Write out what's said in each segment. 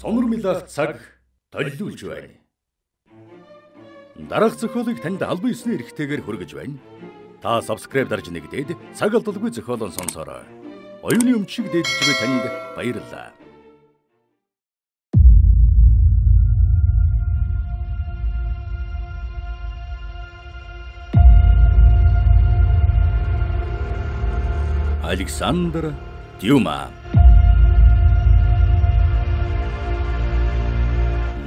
сонирмлах цаг төлөвлөж байна. Дараах зохиолыг танд албан ёсны эрхтэйгээр хүргэж байна. Та subscribe дарж нэгдээд цаг алдалгүй зохиолон сонсороо. Оюуны өмчиг дээдж буй танд баярлалаа. Александр Дюма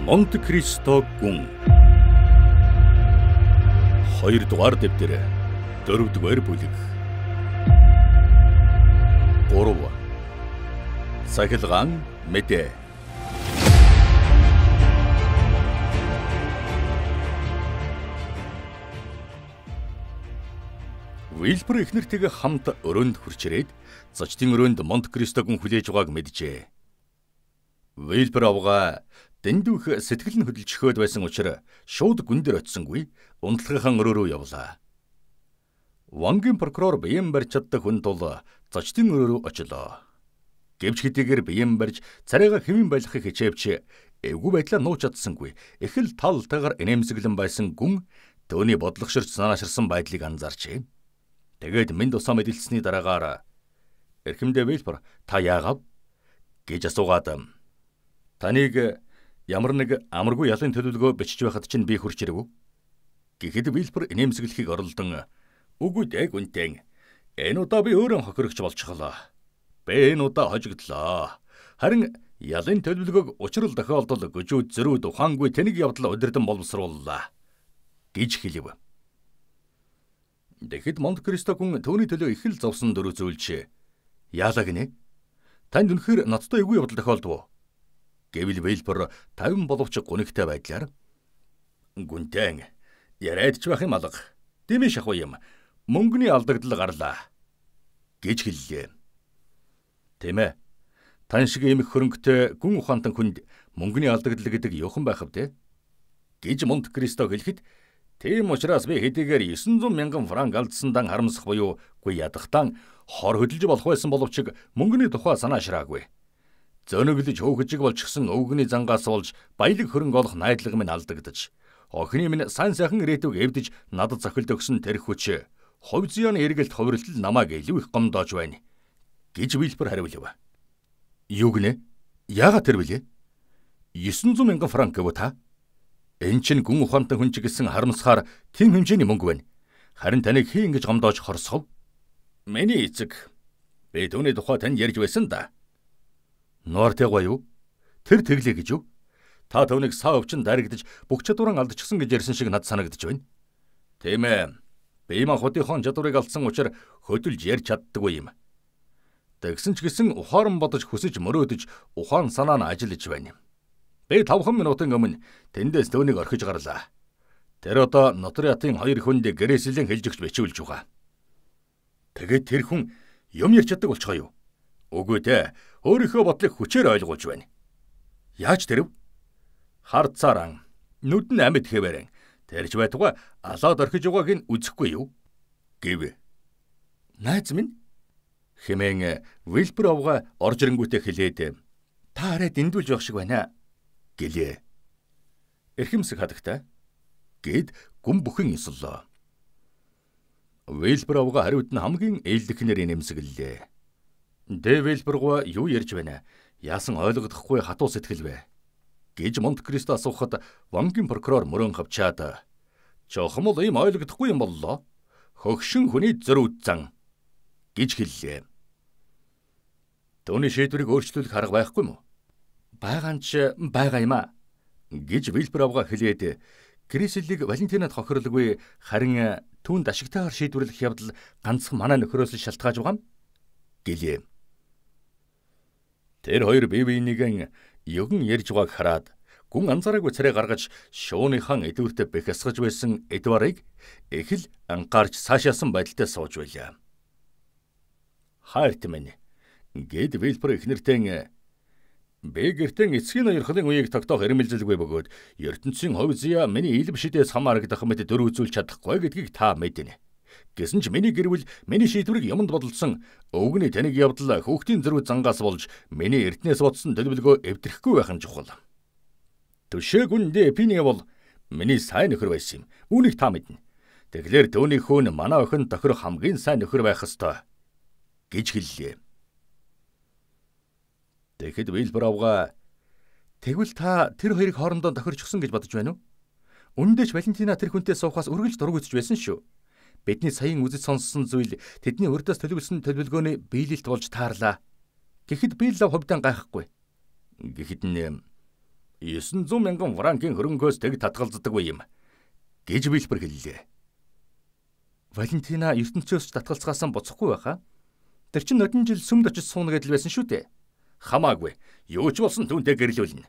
Монтекристо гүн. 2 дугаар дэвтэр 4 дугаар бүлэг. 3. Сахилгаан мэдээ. Вилбер эхнэртэйгээ хамт өрөөнд хурчрээд зочдын өрөөнд Монт Кристо гүн хүлээж байгааг мэджээ. Вилбер авгаа Дэндүүх сэтгэл нь хөдөлжөхөөд байсан учраас шууд гүндэр очисонгүй унтлагынхан өрөө рүү явлаа. Вангийн прокурор бием барьж чаддаг хүн тул зочдын өрөө рүү очилоо. Гэвч хэдийгээр бием барьж царайгаа хэвэн байлгахыг хичээвч эвгүй байдлаа нууч чадсангүй. Эхэл тал тагаар инээмсэглэн байсан гүн Төвний бодлогширч санааширсан байдлыг анзаарчээ. Тэгээд минь тусаа мэдлэлсний дараагаар "Эрхэмдээ Вилбер, та яагав?" гэж асуугаад "Таныг ямар нэг амаргүй ялын төлөвлөгөө бичиж байхад чинь би хурч ирэв. Гэхдээ Вилбер нэмсгэлхийг оролдон үгүй дэг үнтэн. Энэ удаа би өөрөө хохирогч болчихлоо. Би энэ удаа хожигдлоо. Харин ялын төлөвлөгөөг учрал тохиолдол гүжүү зөрүүд ухаангүй тэнэг явдал удирдан боловсрууллаа гэж хэлэв. Тэгэхэд Монт Кристо хүн түүний төлөө их л зовсон дөрөв зүйлч. Яалаа гинэ? Танд үнэхээр ноцтой эвгүй явдал тохиолдов уу? гэвэл Вилбер 50 боловч гүнэгтэй байдлаар гүнтэн яриадч байх юм алга. Дэмий шахуу юм. Мөнгөний алдагдал гарлаа гэж хэллээ. Тэмэ. Тан шиг эмх хөрөнгөтэй гүн ухаантан хүнд мөнгөний алдагдал гэдэг явхан байхав те. гэж Монт Кристо хэлэхэд тийм учраас би хэдийгээр 900 мянган франк алдсандан харамсах буюу гуй ядахтан хор хөдөлж болох байсан боловч мөнгөний тухай санаа шираагүй зөөнөглөж хөөхжиг болчихсон өвгөний зангаас болж баялаг хөрөнгө олох найдлага минь алдагдаж охины минь сайн сайхан ирээдүг эвдэж надад цохилд өгсөн тэр хүч хувь зүйн эргэлт хувирлал намайг илүү их гомдоож байна гэж Вилбер хариулв. Юу гинэ? Яагаад тэр билээ? 900 мянган франк гэв та. Эн чинь гүн ухаантай хүн чиглсэн харамсахаар тэм хэмжээний мөнгө байна. Харин таныг хий ингэж гомдоож хорсгов. Миний эцэг. Би түүний тухай танд ярьж байсан да. Нуартай гоё юу? Тэр тэглэе гэж юу? Та төвнийг саа өвчин даригдаж бүх чадвараа алдчихсан гэж ярьсан шиг над санагдаж байна. Тийм ээ. Би мань хотынхон чадварыг алдсан учраас хөдөлж ярьж чаддаггүй юм. Тэгсэн ч гэсэн ухаан бодож хүсэж мөрөөдөж ухаан санаа нь ажиллаж байна юм. Би 5 минутын өмнө тэндээс төвнийг орхиж гарлаа. Тэр одоо нотариатын хоёр хүнд гэрээсэлэн хэлжигч бичүүлж байгаа. Тэгээд тэр хүн юм ярьж чаддаг болчихоо юу? Үгүй те өөрийнхөө бодлыг хүчээр ойлгуулж байна. Яаж тэрв? Харцааран нүд нь амьд хэвээрэн тэрж байтугай алоод орхиж байгааг нь үзэхгүй юу? гэв. Найз минь хэмээн э, Вилбер овга орж ирэнгүүтээ хэлээд э, та арай дэндүүлж явах шиг байна гэлээ. Эрхэмсэг хадагтай гэд гүм бүхэн исэллээ. Вилбер овга хариуд нь хамгийн ээлдэхнэр нэмсэглэлээ. Дэвэлберг юу ярьж байна? Яасан ойлгохгүй хатуу сэтгэл вэ? гэж Монт Кристо асуухад Вангийн прокурор мөрөн хавчаад "Чохом л ийм ойлгохгүй юм боллоо. Хөгшин хүний зөрүүд зан" гэж хэллээ. Төвний шийдвэрийг өөрчлөх арга байхгүй мө? Баагаан ч байгаа юм аа гэж Вилбравга хэлээд Криселлиг Валентинад хохирлгүй харин түүнд ашигтайгаар шийдвэрлэх явдал ганцхан манай нөхрөөс шалтгааж байгаа юм гэлээ. Тэр хоёр бие биенийгэн югэн ярьж байгааг хараад гүн анзаараагүй царай гаргаж шууныхан эдвэртэ бэхсгэж байсан Эдварыг эхэл анхаарч цаашаасан байдалтай сууж байлаа. Хайрт минь гэд Вилбер эхнэртэн бэ гертэн эцгийн хоёрхлын үеийг тогтоох эрмэлзэлгүй бөгөөд ертөнцийн хувь зүйя миний илм шидээс хамаарагдах мэт дөрөв үзүүлж чадахгүй гэдгийг та мэднэ. Гэсэн ч миний гэрвэл миний шийдвэрийг юмд бодолцсон өвгөний таныг явдал хүүхдийн зэрэг зангаас болж миний эрднээс бодсон төлөвлөгөө эвдрэхгүй байх нь чухал. Төшөөг үндэ эпине бол миний сайн нөхөр байсан юм. Үүнийг та мэднэ. Тэгэлэр түүний хүүн манай охин тохир хамгийн сайн нөхөр байх ёстой гэж хэллээ. Тэгэхэд Вилбравга тэгвэл та тэр хоёрыг хоорондоо тохирчсон гэж бодож байна уу? Үндэж Валентина тэр хүнтэй суухаас үргэлж дург үзэж байсан шүү. Бидний саяхан үзэж сонссон зүйл тэдний өрдөөс төлөвлөсөн төлөвлөгөөний биелэлт болж таарлаа. Гэхдээ Биллав ховдан гайхгүй. Гэхдээ нь 900 мянган франкын хөрөнгөөс тэг татгалздаггүй юм гэж Билбер хэллээ. Валентина ертөнцөөс татгалцгаасан буцахгүй байхаа. Тэр чинь нодин жил сүмд очиж сууна гэдэл байсан шүү дээ. Хамаагүй. Юу ч болсон түүнтэй гэрлүүлнэ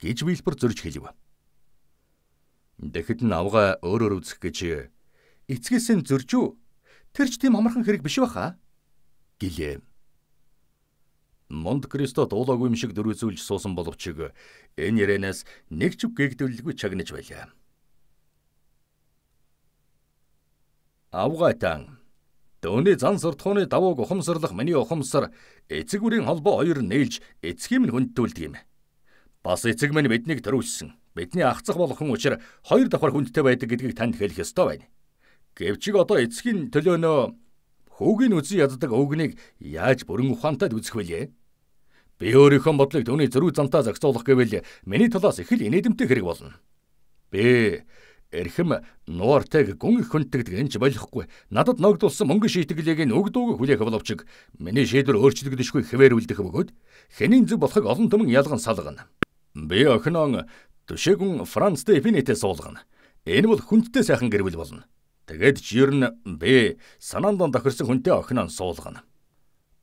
гэж Билбер зөрж хэлв. Тэгэхэд нь авгаа өөрөөр үзэх гэж эцгээс нь зөржүү. Тэр ч тийм амархан хэрэг биш байхаа гэлээ. Монт Кристо дуулаагүй юм шиг дөрвизүүлж суусан боловч энэ ярианаас нэг ч гэгдүүлгүй чагнаж байлаа. Авгатан Дөөний зан суртахууны давуу ухамсарлах миний ухамсар эцэг бүрийн холбоо хоёр нээлж эцгийн минь хүндтүүлдэг юм. Бас эцэг минь биднийг төрүүлсэн. Бидний ахцах болох хүн учир хоёр давхар хүндтэй байдаг гэдгийг танд хэлэх ёстой байна. Гэвчиг одоо эцгийн төлөөнөө хөвгийн үзэн яддаг өвгнийг яаж бүрэн ухаантай үзэх вэ? Би өөрийнхөө бодлыг түүний зөрүү зантаа зохицуулах гэвэл миний талаас их л инээдэмтэй хэрэг болно. Би эрхэм нууртайг гүн их хүндэгдэг энэч болохгүй. Надад ногдулсан мөнгө шийтгэлийг нь өгдөөг хүлээх боловч миний шийдвэр өөрчлөгдөшгүй хэвээр үлдэх бөгөөд хэнийн зүг болохыг олон түмэн ялган салгана. Би охиноо төшөөгөн Франц Дэвинэтэ суулгана. Энэ бол хүндтэй сайхан гэрвэл болно. Тэгэд жирн бэ санаанд тохирсон хүнтэй охин нь суулгана.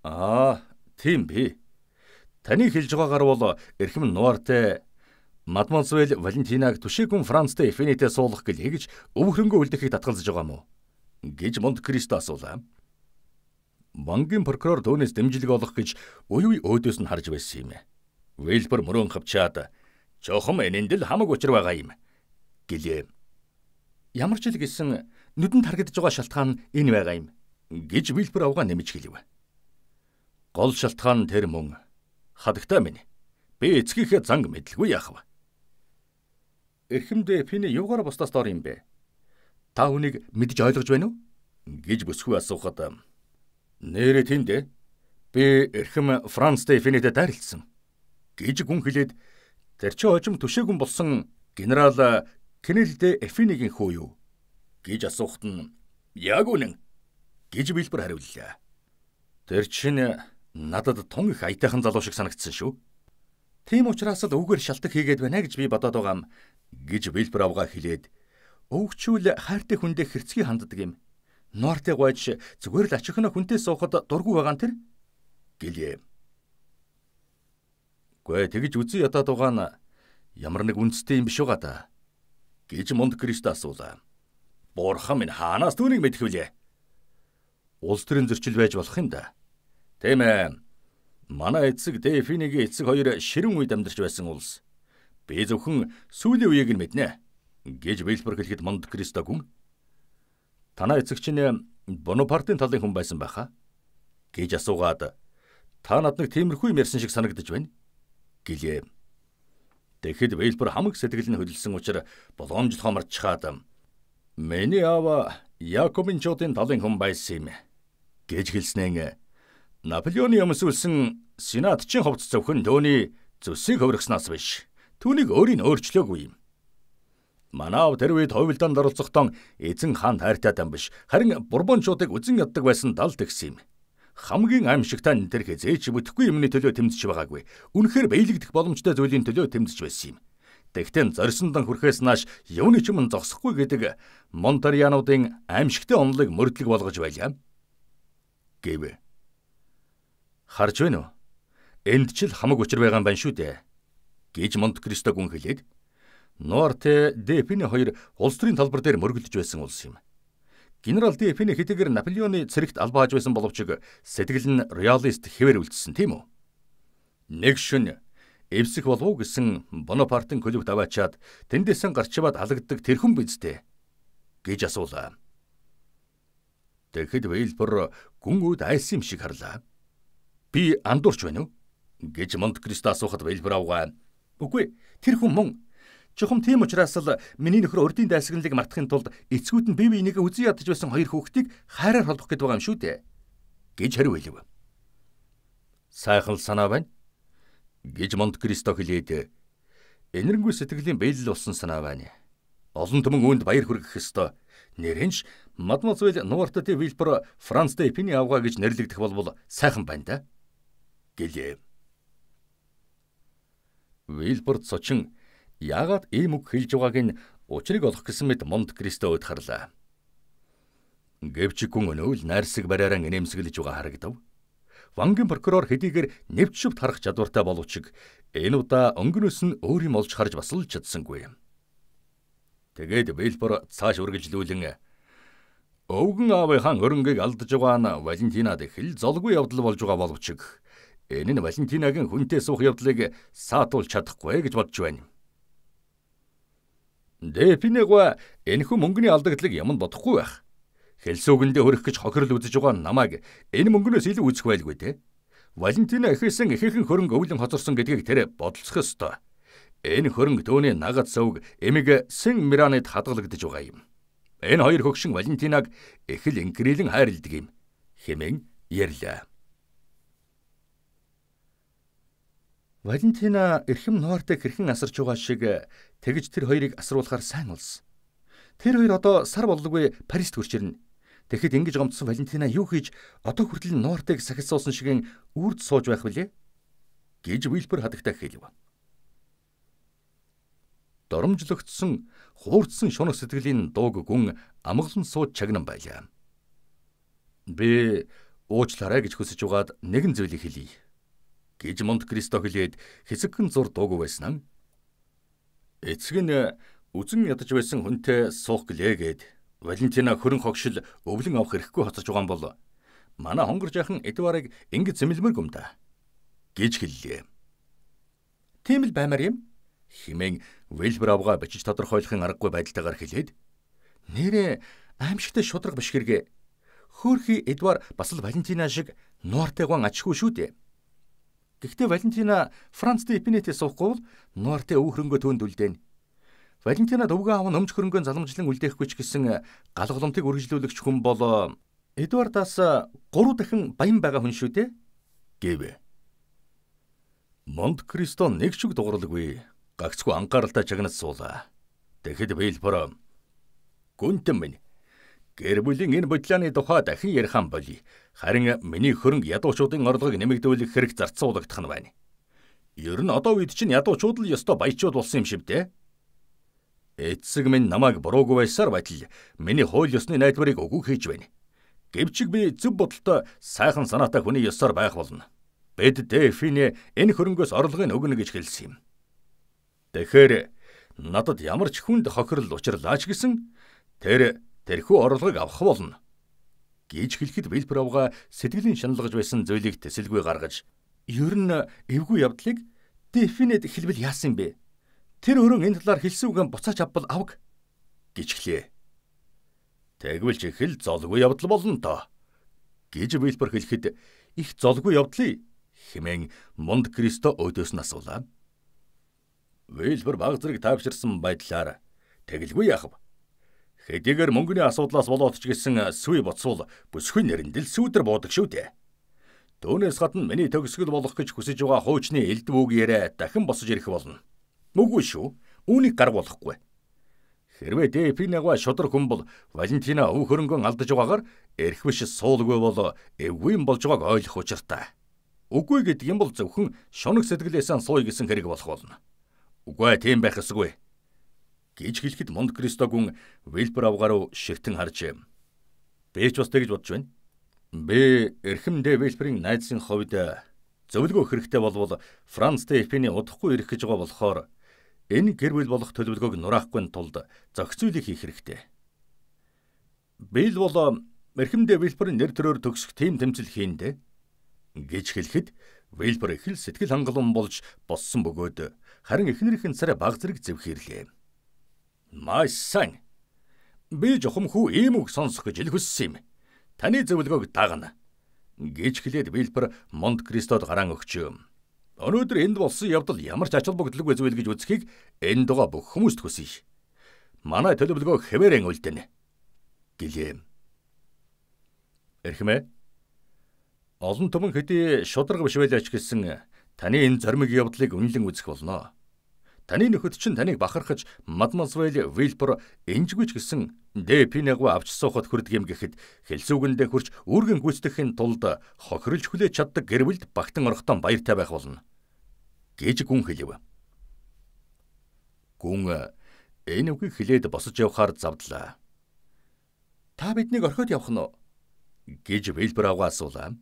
Аа, тийм бэ. Таны хэлж байгаагаар бол эрхэм нуартай Мадмонсвел Валентинаг түшигүн Францтай Эфенитэ суулгах гэл хийж өвхрөнгөө үлдэхийг татгалзаж байгаа мó? гэж Монт Кристо асуулаа. Бангийн прокурор дүүнээс дэмжлэг олох гэж уу уу өөдөөс нь харж байсан юм. Вэлбэр мөрөн хавчаад чохом энэнд л хамаг учир байгаа юм гэлээ. Ямар ч л гэсэн нүдэнд харагдж байгаа шалтгаан энэ байгаа юм гэж Вилбер авга нэмж хэлэв. Гол шалтгаан тэр мөн хадагтай минь. Би эцгийнхээ занг мэдлгүй яах вэ? Эрхэмдээ Фини юугаар бусдаас дор юм бэ? Та хүнийг мэдж ойлгож байна уу? гэж бүсгүй асуухад нэрэ тэнд би эрхэм Францтэй Финитэй дайрлцсан гэж гүн хэлээд тэр чи хожим төшөөгөн болсон генерал Кенелдэ Эфинигийн хүү юу? гэж асуухт нь яг үнэн гэж Билбер хариуллаа. Тэр чинь надад тун их аятайхан залуу шиг санагдсан шүү. Тийм учраас л өвгөр шалтак хийгээд байна гэж би бодоод байгаам гэж Билбер авгаа хэлээд өвгчүүл хайртай хүндээ хэрцгий ханддаг юм. Нуартай гойж зүгээр л ачихна хүнтэй суухад дургүй байгаа нь тэр гэлээ. Гүй тэгж үзэн ятаад байгаа нь ямар нэг үндэстэй юм биш байгаа да гэж Монт Кристо асуулаа. Бурхан минь хаанаас түүнийг мэдэх вүлээ? Улс төрийн зөрчил байж болох юм да. Тийм ээ. Манай эцэг Дэфинигийн эцэг хоёр ширэн үед амьдарч байсан улс. Би зөвхөн сүүлийн үеийг нь мэднэ гэж Вилбер хэлэхэд Монт Кристо гүн. Танаа эцэг чинь э, Бонапартын талын хүн байсан байхаа? гэж асуугаад та надад тиймэрхүү юм ярьсан шиг санагдаж байна гэлээ. Тэгэхэд Вилбер хамаг сэтгэл нь хөдөлсөн учраас боломжлохоо марчхаад Миний аава Якобинчуудын талын хүн байсан юм гэж хэлснээр Наполеон юмсүүлсэн сенатчин ховц зөвхөн түүний зүсийг хөврөгснөөс биш. Түүнийг өөрийн өөрчлөөгүй юм. Манав тэр үед ховилдаанд оролцохдоо эзэн хаан хайртай дан биш, харин бурбончуудыг үзен яддаг байсан далд гис юм. Хамгийн аимшигтай нь тэр хязээч бүтэхгүй юмны төлөө тэмцэж байгаагүй. Үнэхээр биелэгдэх боломжтой зүйлийн төлөө тэмцэж байсан юм. Тэгтэн зорьсондон хүрхээс нааш явны ч юм зогсохгүй гэдэг Монтарьянуудын аимшигтэй онолыг мөрдлөг болгож байлаа. гэв. Харж байна уу? Энд ч л хамаг учир байгаа юм байна шүү дээ. гэж Монт Кристо гүн хэлээд Нуарте Депини хоёр улс төрийн талбар дээр мөргөлдөж байсан улс юм. Генерал Депини хэдийгээр Наполеоны цэрэгт албааж байсан боловч сэтгэл нь реалист хэвээр үлдсэн тийм үү? Нэг шин эвсэх болов уу гэсэн Бонапартын клубт аваачаад тэндээсэн гарчваад алагддаг тэрхэн биз дээ гэж асуулаа. Тэгэхэд Вейлбор гүн үд айсан юм шиг харлаа. Би андуурч байна уу? гэж Монт Кристо асуухад Вейлбор авгаа. Үгүй тэр хүн мөн Чухам тийм учраас л миний нөхөр урдын дайсагналыг мартахын тулд эцгүүд нь бие биенийгээ үзий ядаж байсан хоёр хүүхдийг хайраар холбох гэдэг байгаа юм шүү дээ гэж хариу хэлв. Сайхан л санаа байна гэж Монт Кристо хэлээд энэрнгүй сэтгэлийн биелэл болсон санаа байна. Олон түмэн үүнд баяр хүргэх ёстой. Нэрэнж мадмозель Нуартати Вилпро Францд эпиний авгаа гэж нэрлэгдэх болбол сайхан байна да. гэлээ. Вилпорт сочин яагаад ийм үг хэлж байгааг нь учрыг олох гэсэн мэд Монт Кристод харлаа. Гэвч гүн өнөөл найрсаг бариараа нэмсэглэж байгаа харагдав. Вангийн прокурор хэдийгээр нэвч шивт харах чадвартай боловч энэ удаа өнгөнөөс нь өөр юм олж харж бас л чадсангүй. Тэгээд Билбор цааш үргэлжлүүлэн өвгөн аавынхаа хөрөнгийг алдаж байгаа нь Валентинад их л золгүй явдал болж байгаа боловч энэ нь Валентинагийн хүнтэй суух явдлыг саатуулж чадахгүй гэж бодж байна. Дэпинэгва энэхүү мөнгөний алдагдлыг яманд бодохгүй байх. Хелсүгэндээ хөрөх гэж хохирол үзэж байгаа намайг энэ мөнгнөөс илүү үзэх байлгүй те. Валентина эхэлсэн ихээхэн хөрөнгө өвлөн хоцорсон гэдгийг тэр бодолцох ёстой. Энэ хөрөнгө түүний нагад сөвг эмиг Сен Мираныд хадгалагдж байгаа юм. Энэ хоёр хөгшин Валентинаг эхэл инкрилэн хайрладаг юм. Хэмээн ярьлаа. Валентина эрхэм нуартай хэрхэн асарч байгаа шиг тэгж тэр хоёрыг асруулахаар сайн болсон. Тэр хоёр одоо сар боллогүй Парист гөрчирнэ. Тэгэхэд ингэж гомдсон Валентина юу хийж одоо хүртэл Нортыг сахис суусан шигэн үрд сууж байх билээ? гэж Уилбер хатагтай хэлв. Доромжлогдсон, хуурцсан шунах сэтгэлийн дууг гүн амглан сууж чагнан байлаа. Би уучлаарай гэж хүсэж угаад нэгэн зүйлийг хэлье. гэж Монт Кристо хэлээд хэсэгхэн зур дуугүй байснаа. Эцэг нь үзэн ядаж байсан хүнтэй суух гэлээ гэд Валентина хөрөн хогшил өвлөн авах эрхгүй хоцож байгаа юм бол манай хонгор жаахан Эдварыг ингэ зэмлэмэрг юм да гэж хэллээ. Тийм л баймар юм. Химэн Вилбравга бичиж тодорхойлохын аргагүй байдалтайгаар хэлээд нэрээ аимшигтай шудраг биш гэргээ. Хөөхи Эдвар бас л Валентина шиг нуартайгоон ачгүй шүү дээ. Гэхдээ Валентина Франц дэ Эпинетээ суухгүй бол нуартай өвхрөнгөө түүнд үлдээнэ. Валентина Дөвгөө аав нь өмч хөрөнгөө заламжлан үлдээхгүй ч гэсэн э, галголомтыг үргэлжлүүлэгч хүн бол э, Эдвардаас 3 э, дахин баян байгаа хүн шүү дээ гэвэ. Монт Кристо нэг ч үг дууралгүй гагцгүй анхааралтай чагнад суулаа. Тэгэхэд Билбор гүнтэн минь Гэр бүлийн энэ бодлооны тухай дахин ярих юм болий. Харин миний хөрөнгө ядуучуудын орлогыг нэмэгдүүлэх хэрэг зарцуулагдах нь байна. Ер нь одоо үед чинь ядуучууд л ёстой баячууд болсон юм шиг дээ. Эцэг минь намайг буруугүй байсаар байтал миний хууль ёсны найдварыг өгөх хийж байна. Гэвч би зөв бодолтой сайхан санаатай хүний ёсоор байх болно. Бид Дэфине энэ хөрөнгөөс орлогыг өгнө гэж хэлсэн юм. Тэгэхээр надад ямар ч хүнд хохирол учирлаач гэсэн тэр тэрхүү орлогыг авах болно гэж хэлэхэд Вильпровга сэтгэлийн шаналгаж байсан зүйлийг тэсэлгүй гаргаж ер нь эвгүй явдлыг Дэфинед хэлбэл яасан бэ Тэр өрөө энэ талаар хэлсүүгэн буцаач авбал авг гिचглээ. Тэгвэл ч их л золгүй явдал болно та гэж Вилбер хэлэхэд их золгүй явдлыг хэмээн Монт Кристо өдөөс нь асуулаа. Вилбер баг зэрэг таавчирсан байдлаар тэгэлгүй яхав. Хэдийгээр мөнгөний асуудлаас болоод ч гэсэн сүй боцвол бүсгүй нэрэндэл сүүдэр буудаг шүү дээ. Түүнээс гадна миний төгсгөл болох гэж хүсэж байгаа хуучны элдвүүгээрээ дахин босож ирэх болно. Үгүй шүү. Үүнийг гар болохгүй. Хэрвээ Депинага шудар хүн бол Валентина өв хөрөнгөн алдаж байгаагаар эрх биш суулгүй бол эвгүй юм болж байгааг ойлгох учиртай. Үгүй гэдэг юм бол зөвхөн шунаг сэтгэлээсээ сууя гэсэн хэрэг болох болно. Үгүй тийм байх эсгүй. гэж хэлэхэд Монт Кристогүн Вилбер авгаруу ширтэн харж Би ч бас тэгж бодож байна. Би эрхэмдээ Вилберийн найзын ховд зөвлөгөө хэрэгтэй болвол Франц Депиний удахгүй ирэх гэж байгаа болохоор Энэ гэр бүл болох төлөвлөгөөг нураахгүй тулд зохицуулыг хийх хэрэгтэй. Бил бол Мэрхэмдээ Вилбер нэр төрөөр төгсөх тийм тэмцэл хийн дээ гэж хэлэхэд Вилбер их л сэтгэл хангалуун болж боссон бөгөөд харин эхнэрийн царай баг зэрэг зэвхээрлээ. "Маш сайн. Би жохомхүү ийм үг сонсох гэж ил хүссэн юм. Таны зөвлөгөөг дагна." гэж хэлээд Вилбер Монт Кристод гараан өгч Өнөөдөр энд болсон явдал ямар ч ач холбогдлоггүй зүйл гэж үзэхийг энд байгаа бүх хүмүүст хүсье. Манай төлөвлөгөө хэвээрэн үлдэнэ. гэлээ. Эрхэмэ олон түмэн хэдий шударга биш байлаач гэсэн таны энэ зоримог явдлыг үнэлэн үзэх болно. Таны нөхөд чинь таныг бахархаж мадмозвел Вилбор энжгүйч гисэн Депинэгу авч суухад хүрдэг юм гэхэд хэлсүүгэндээ хүрч үүргэн гүйцэтгэхийн тулд хохирлж хүлээж чаддаг гэр бүлд багтан орохтон баяртай байх болно гэж гүн хэлэв. Гүн энэ үгийг хилээд босож явхаар завдлаа. Та биднийг орхиод явах нь уу? гэж Вилбор аваа асуулаа.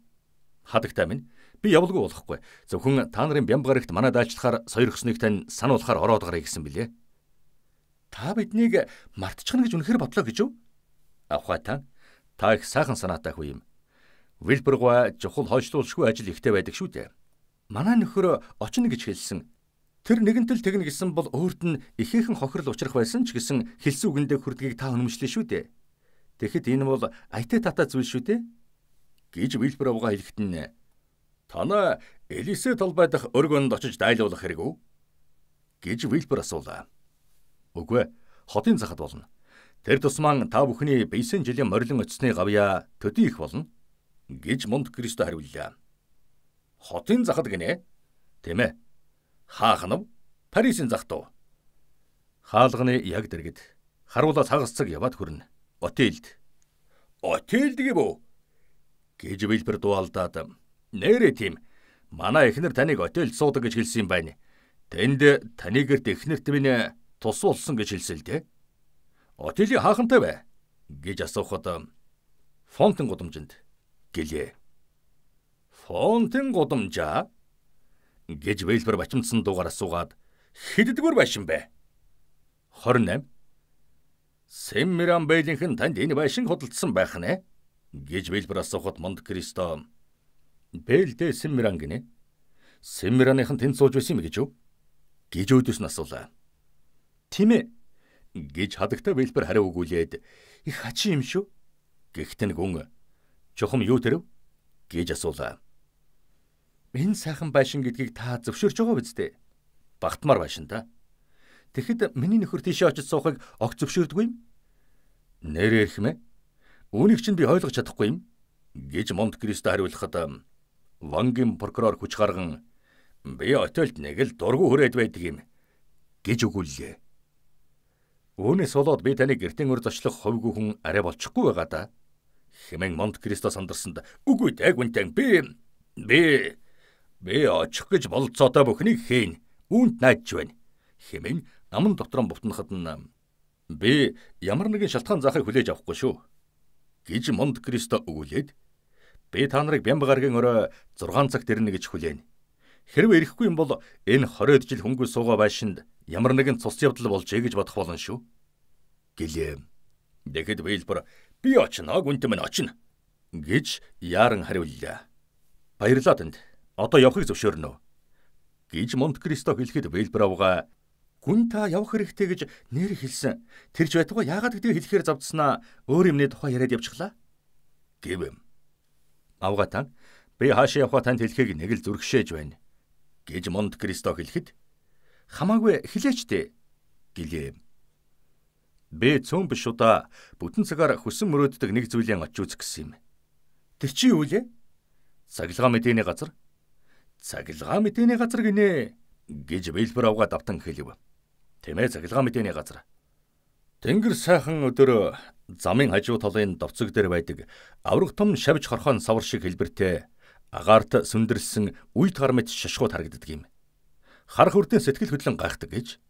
Хадагтай минь Би явлгүй болохгүй. Зөвхөн та нарын бямбгарагт манай дайчлахаар сойрхсныг тань сануулхаар ороод гарыг гэсэн билээ. Та биднийг мартчихна гэж үнэхээр бодлоо гэж үү? Авхайтан. Та их сайхан санаатай хүү юм. Вилбергой чухал хойшлуулшгүй ажил ихтэй байдаг шүү дээ. Манай нөхөр очно гэж хэлсэн. Тэр нэгэнтэл тэгнэ гэсэн бол өөрт нь ихээхэн хохирол учрах байсан ч гэсэн хэлсэн үгэндээ хүрдгийг та өнөмжлөө шүү дээ. Тэгэхэд энэ бол айтай татаа зүйл шүү дээ гэж Вилбергой хэлэхэд нь Танай Элисе талбай дахь өргөнд очиж дайлуулах хэрэг үү? гэж Вилбер асуулаа. Үгүй ээ, хотын захад болно. Тэр тусман та бүхний бийсэн жилийн морилон очисны гавья төдий их болно гэж Монт Кристо хариуллаа. Хотын захад гинэ? Тийм ээ. Хаахнав? Парисын захт уу? Хаалганы яг дэргэд харуулаа цагас цаг яваад хүрнэ. Отелд. Отелд гэв үү? гэж Вилбер дуалдаад Нээрээ тийм. Манай эхнэр таныг отелд суудаг гэж хэлсэн юм байна. Тэнд таны гэрт эхнэрт минь тус болсон гэж хэлсэн л дээ. Отелийн хаахантай бай гэж асуухад фонтын гудамжинд гэлээ. Фонтын гудамжаа гэж Вэлбер бачимдсан дуугаар асуугаад хэддгээр байшин бэ? 28 Сэммиран Бэйлинхэн танд энэ байшин худалдсан байх нэ? гэж Вэлбер асуухад Монт Кристо Бэлдээ Симран гинэ. Симраныхан тэнд сууж байсан юм гэж юу? гэж өөдөөс нь асуулаа. Тийм ээ гэж хадагтай Вилбер хариу өгүүлээд их хачин юм шүү. Гэхдээ нэг хүн чухам юу тэрв гэж асуулаа. Энэ сайхан байшин гэдгийг та зөвшөөрч байгаа биз дээ? Багтмаар байшин та. Тэгэхэд миний нөхөр тийшээ очиж суухыг огт зөвшөөрдгүй юм. Нэр ярих мэ? Үүнийг чинь би ойлгож чадахгүй юм гэж Монт Кристо хариулахад Вангийн прокурор хүч гарган би отелд нэг л дургу хүрээд байдаг юм гэж өгүүллээ. Үүнээс болоод би таны гертийн өр зочлох ховгүй хүн арай болчихгүй байгаа да. Хэмээн Монт Кристо сандарсанд үгүй яг үнтэй би би би очих гэж болцоотой бүхнийг хийн. Үүнд найдаж байна. Хэмээн аман дотор нь бутнахад нь би ямар нэгэн шалтгаан заахыг хүлээж авахгүй шүү гэж Монт Кристо өгүүлээд Би та нарыг Бямбагаргийн өрөө 6 цагт ирнэ гэж хүлээнэ. Хэрвээ ирэхгүй юм бол энэ 20-д жил хөнгөн суугаа байшинд ямар нэгэн цус явдал болжээ гэж бодох болно шүү. Гэлээм. Тэгэхэд Вилбер би очно, гүнтэ минь очно гэж яаран хариуллаа. Баярлалаа танд. Одоо явахыг зөвшөөрнө гэж Монт Кристо хэлэхэд Вилбравга гүн та явах хэрэгтэй гэж нэр хэлсэн. Тэрж байтугай яагаад гэдгийг хэлэхээр завдснаа өөр юмны тухай яриад явчихлаа гэв юм. Авгатан би хаашаа явхаа танд хэлэхийг нэг л зүрхшээж байна гэж Монт Кристо хэлэхэд хамаагүй хэлээч дээ гэлээ. Би цөөн биш удаа бүтэн цагаар хүсэн мөрөөддөг нэг зүйлийн оч үз гэсэн юм. Тэр чи юу лээ? Цаглагаа мэдээний газар. Цаглагаа мэдээний газар гинэ гэж Билбер авгаа давтан хэлв. Тэмээ цаглагаа мэдээний газар. Тэнгэр сайхан өдөр замын хажуу талын довцог дээр байдаг аврах том шавж хорхон савар шиг хэлбэртэй агаарт сүндэрсэн үйт гар мэт шашгууд харагддаг юм. Хар хөрдөн сэтгэл хөдлөн гайхдаг гэж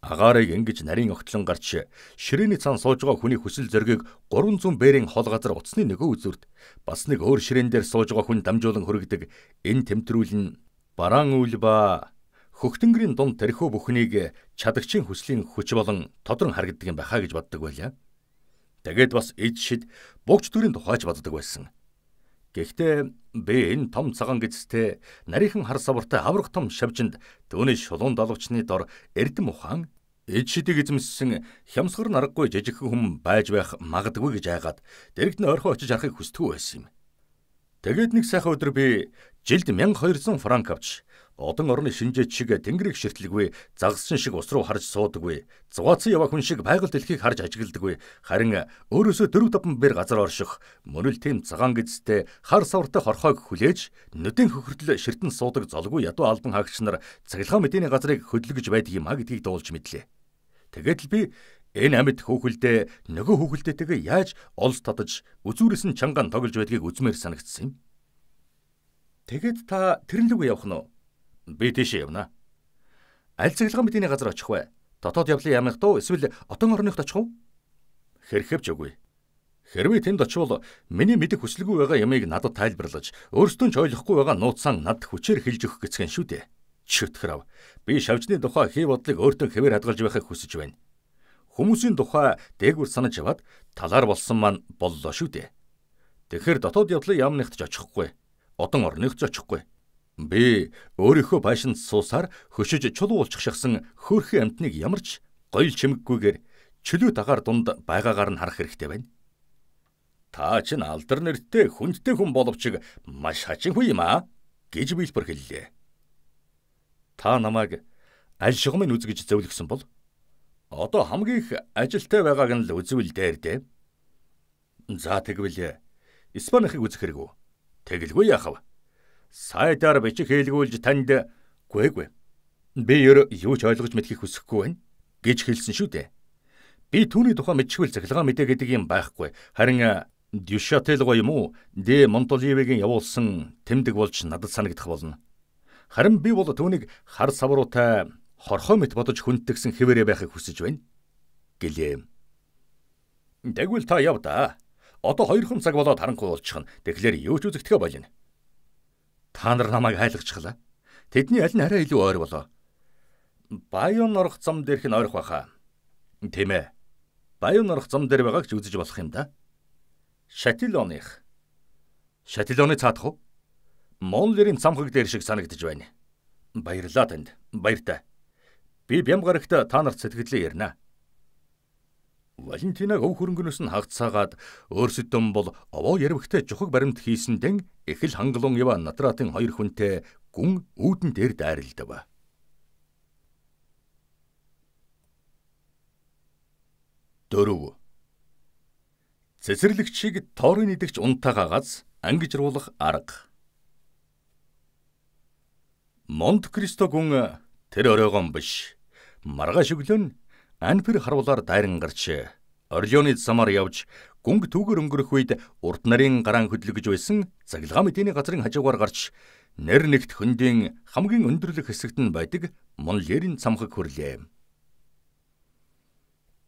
агаарыг ингэж нарийн огтлон гарч ширээний цан сууж байгаа хүний хүсэл зоригийг 300 бэрийн хол газар утасны нөгөө үзүрт бас нэг өөр ширээн дээр сууж байгаа хүн дамжуулан хөргөдөг энэ тэмтрүүлэн бараан үйл ба хөхтөнгөрийн дунд тэрхүү бүхнийг чадагчийн хүслийн хүч болон тодрон харагддаг юм байхаа гэж боддог байлаа. Тэгээд бас эд шид богч төрийн тухайч боддог байсан. Гэхдээ би энэ том цагаан гизтэй нарийнхан хар савартай аврах том шавжинд түүний шулуун далавчны дор эрдэм ухаан эд шидэг эзэмссэн хямсгар наргагүй жижигхэн хүн байж байх магадгүй гэж айгаад дэрэгд нь ойрхон очиж арахыг хүсдэггүй байсан юм. Тэгээд нэг сайхан өдөр би жилд 1200 франк авч Одон орны шинжээч шиг тэнгэрийг ширтлэггүй, загассан шиг ус руу харж суудаггүй. Зугаацсан яваа хүн шиг байгаль дэлхийг харж ажигладаггүй. Харин өөрөөсөө дөрв таван бэр газар орших, мөрөл тэм цагаан гидстэй хар савртай хорхойг хүлээж, нүдэн хөхөртөл ширтэн суудаг золгүй ядуу албан хаагч нар цахилгаан мэдээний газрыг хөдөлгөж байдаг юм а гэдгийг дуулж мэдлээ. Тэгээд л би энэ амьд хөөхөлдөө нөгөө хөөхөлдөөтэйгээ яаж олз татаж үзүүрэсэн чангаан тоглож байдгийг үзмээр санагдсан юм. Тэгэд та тэрнлэгөө явах нь Би тийшээ явна. Аль цэглэгэн бидний газар очих вэ? Дотоод явлын яамнах дуу эсвэл отон орныхт очих уу? Хэрхэвч үгүй. Хэрвээ тэнд очивол миний мэдэх хүсэлгүй байгаа ямыг надад тайлбарлаж, өөрсдөө ч ойлгохгүй байгаа нууцсан надад хүчээр хэлж өгөх гэцгэн шүү дээ. Чөтгөрв. Би шавжны тухай хий бодлыг өөртөө хэвээр хадгалж байхыг хүсэж байна. Хүмүүсийн тухай дээгүр санаж яваад талар болсон маань боллоо шүү дээ. Тэгэхэр дотоод явдлын яамныхт ч очихгүй. Одон орныхт ч очихгүй. Би өөрийнхөө байшин суусаар хөшиж чулуулчих шахсан хөөрхөн амтныг ямарч гоё чимэггүйгээр чөлөө дагаар дунд байгаагаар нь харах хэрэгтэй байна. Та чинь алдар нэртэй хүндтэй хүн боловч маш хачин хүн юм аа гэж Билбер хэллээ. Та намайг аль шугамын үзгэж зөвлөсөн бол одоо хамгийн их ажилтай байгааг нь л үзвэл дээр дээ. За тэгвэл Испанихыг үзэх хэрэггүй. Тэгэлгүй яхав сайтаар бичих хийлгүүлж танд гүйгүй. Би ер юу ч ойлгож мэдхийг хүсэхгүй байна гэж хэлсэн шүү дээ. Би түүний тухай мэдчихвэл цахилгаан мэдээ гэдэг юм байхгүй. Харин э, Дюшател го юм уу? Дэ Монтолиевигийн явуулсан тэмдэг болж надад санагдах болно. Харин би бол түүнийг хар савруутай хорхоо мэт бодож хүндтгсэн хэвээрээ байхыг хүсэж байна. гэлээ. Тэгвэл та яв да. Одоо хоёр хон цаг болоод харанхуй болчихно. Тэгэхээр юу ч үзэгдэхэ болно. Та нар намайг хайлгачглаа. Тэдний аль нь арай илүү ойр болоо. Баян орох зам дээрх нь ойрох байхаа. Тийм ээ. Баян орох зам дээр байгааг ч үзэж болох юм да. Шатилоных. Шатилоны цаадах уу? Монлерийн цамхаг дээр шиг санагдаж байна. Баярлалаа танд. Баяртай. Би бямгарагт та нарт сэтгэлээ ярина. Валентинаг өв хөрөнгөнөөс нь хагцаагаад өөрсдөд нь бол овоо ярвэгтэй чухаг баримт хийсэндэн эхэл хангалуун Ива Натратын хоёр хүнтэй гүн үүдэн дээр дайрлдав. Дөрөв. Цэцэрлэгчийг тоорын идэгч унтаа гагаз ангижруулах арга. Монт Кристо гүн тэр оройгон биш. Маргааш өглөө нь Анфир харуулаар дайран гарч Орлионы замаар явж гүнг түүгэр өнгөрөх үед урд нарын гараан хөдлөгж байсан цаглагаа мэдээний газрын хажуугаар гарч нэр нэгт хөндийн хамгийн өндөрлөх хэсэгт нь байдаг мон лерийн цамхаг хүрлээ.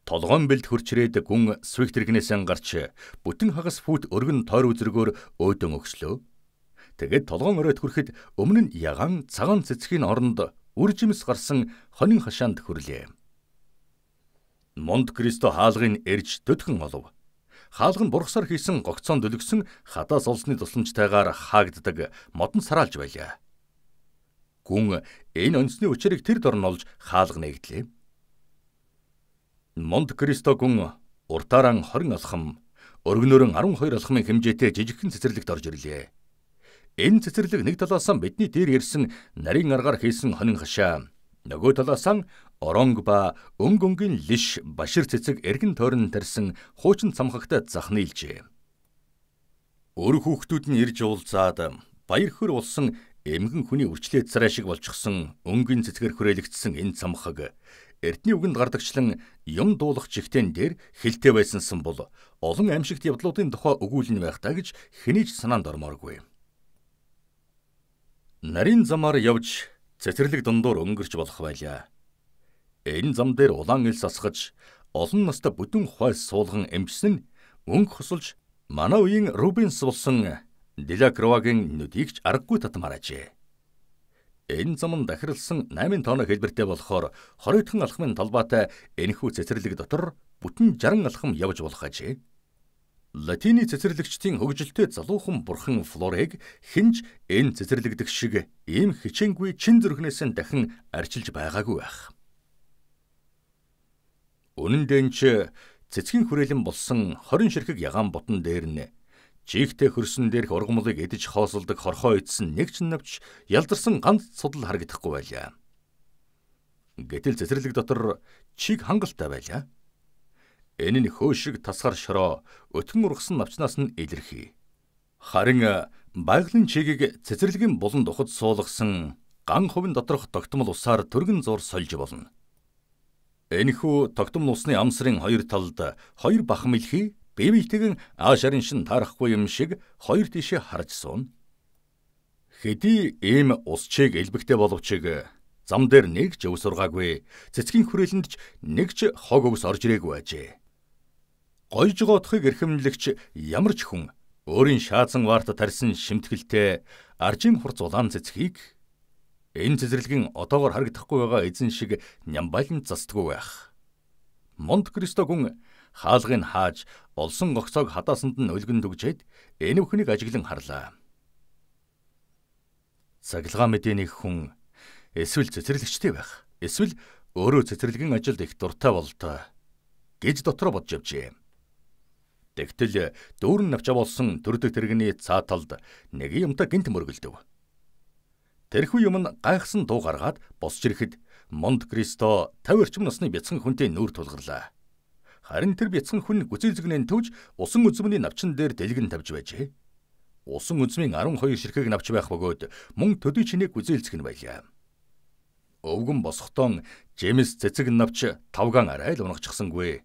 Толгоон бэлд хөрчрээд гүн свихтэргнээсээ гарч бүтэн хагас фут өргөн тойр үзргөөр өөдөн өгслөө. Тэгээд толгоон өрөөд хүрэхэд өмнө нь ягаан цагаан цэцгийн оронд үржимс гарсан хонин хашаанд хүрлээ. Монт Кристо хаалгыг эрж төдхөн олов. Хаалга нь бургасаар хийсэн гогцоон дөлгсөн хадаас олсны тусламжтайгаар хаагддаг модон сараалж байлаа. Гүн энэ өнцний үчирийг тэр дорн олж хаалга нэгдлээ. Монт Кристо гүн уртааран 20 алхам, өргөнөөрөн 12 алхмын хэмжээтэй жижигхэн цэцэрлэгт орж ирлээ. Энэ цэцэрлэг нэг талаас нь бидний дээр ирсэн нарийн аргаар хийсэн хонин хашаа, нөгөө талаас нь Оронг ба өнгөнгийн лиш башир цэцэг эргэн тойрон тарсэн хуучин цамхагтай захнийлжээ. Өр хүүхдүүд нь ирж уулзаад баяр хөр болсон эмгэн хүний үрчлээ цараа шиг болчихсон өнгийн цэцгэр хүрээлэгдсэн энэ цамхаг эртний үгэнд гардагчлан юм дуулах жигтэн дээр хилтэй байсансан бол олон амьшигт явдлуудын тухай өгүүлэн байхдаа гэж хэний ч санаанд ормооргүй. Нарийн замаар явж цэцэрлэг дундуур өнгөрч болох байлаа. Энэ зам дээр улаан элс асгаж олон настай бүдүүн хуайс суулган эмчсэн нь мөнгө хусалж манай үеийн Рубинс болсон Делакровагийн нүдийг ч аргагүй татмаарчээ. Энэ зам нь дахирлсан 8 тоног хэлбэртэй болохоор 20 дахь алхмын талбайтай энэхүү цэцэрлэг дотор бүтэн 60 алхам явж болох ажээ. Латини цэцэрлэгчдийн хөгжилтэй залуухан бурхан Флорыг хинж энэ цэцэрлэгдэх шиг ийм хичээнгүй чин зүрхнээс дахин арчилж байгаагүй байх. Үнэн дэнч цэцгийн хүрээлэн болсон 20 ширхэг ягаан бутан дээр нь жигтэй хөрсөн дээрх ургамлыг эдэж хоосолдог хорхоо эдсэн нэг ч навч ялдарсан ганц судал харагдахгүй байлаа. Гэтэл цэцэрлэг дотор чиг хангалттай байлаа. Энэ нь хөөшиг тасгар шороо өтгөн ургасан навчнаас нь илэрхий. Харин байгалийн чигийг цэцэрлэгийн буланд ухад суулгасан ган хувин доторх тогтмол усаар түргэн зур сольж болно. Энэхүү тогтмол усны амсрын хоёр талд хоёр бахам илхий бивэлтгэн аашарын шин тарахгүй юм шиг хоёр тишээ харж суун. Хэдий ийм усчийг элбэгтэй боловч зам дээр нэг ч өвс ургаагүй цэцгийн хүрээлэнд ч нэг ч хог өвс орж ирээгүй ажээ. Гойж гоотхыг эрхэмлэгч ямар ч хүн өөрийн шаазан варт тарьсан шимтгэлтэй аржийн хурц улаан цэцгийг Энэ цэцэрлэгийн одоогор харагдахгүй байгаа эзэн шиг нямбайлан застгүй байх. Монт Кристо гүн хаалгыг нь хааж олсон гогцоог хадаасанд нь өлгөн дүгжээд энэ бүхнийг ажиглан харлаа. Цаглагаа мэдээний хүн эсвэл цэцэрлэгчтэй байх. Эсвэл өөрөө цэцэрлэгийн ажилд их дуртай болтой гэж дотор бодж явжээ. Тэгтэл дүүрэн навч болсон төрдөг тэрэгний цаа талд нэг юмтай гинт мөргөлдөв. Тэрхүү юм нь гайхсан дуу гаргаад босч ирэхэд Монт Кристо 50 орчим насны бяцхан хүнтэй нүүр тулгарлаа. Харин тэр бяцхан хүн гүцэл зэгнэн төвж усан үзмний навчин дээр дэлгэн тавьж байжээ. Усан үзмийн 12 ширхэг навч байх бөгөөд мөн төдий чинийг гүзээлцгэн байлаа. Өвгөн босхтон Жемс цэцэг навч тавгаан арай л унагчихсангүй.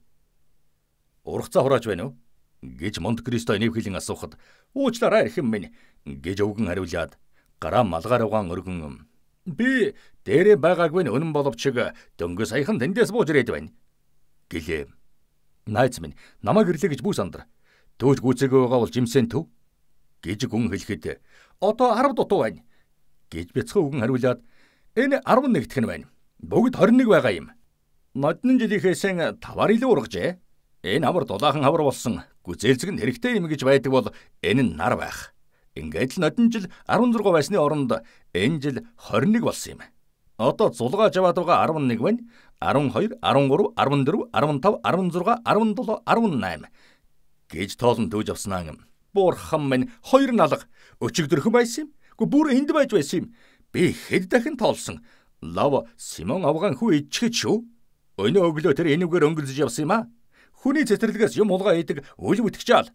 Ургацаа хурааж байна уу? гэж Монт Кристо нэвхэлэн асуухад уучлаарай эрхэм минь гэж өвгөн хариулаад гараа малгаар угаан өргөн би дээрээ байгаагүй нь өнөн боловч дөнгө саяхан тэндээс бууж ирээд байна гэлээ. Найз минь намайг ирлээ гэж бүс андар. Төөж гүцээгөө байгаа бол жимсэн төв гэж гүн хэлэхэд одоо 10 дутуу байна гэж бяцхан үгэн хариулаад энэ 11 дэх нь байна. Бүгд 21 байгаа юм. Модны жилийнхээсээ тавар илүү ургажээ. Энэ авар дулаахан авар болсон гүзээлзэг нь хэрэгтэй юм гэж байдаг бол энэ нь нар байх. Ингээд л нодин жил 16 байсны оронд энэ жил 21 болсон юм. Одоо зулгааж яваад байгаа 11 байна. 12, 13, 14, 15, 16, 17, 18 гэж тоолн төвж авснаа юм. Буурхан минь хоёр налга өчигдөрхөн байсан юм. Гэхдээ бүр энд байж байсан юм. Би хэд дахин тоолсон. Лав Симон авгаан хүү ичгэд шүү. Өнөө өглөө тэр энэвгээр өнгөлдөж явсан юм аа. Хүний цэцэрлэгээс юм улгаа идэг үл бүтгчаал.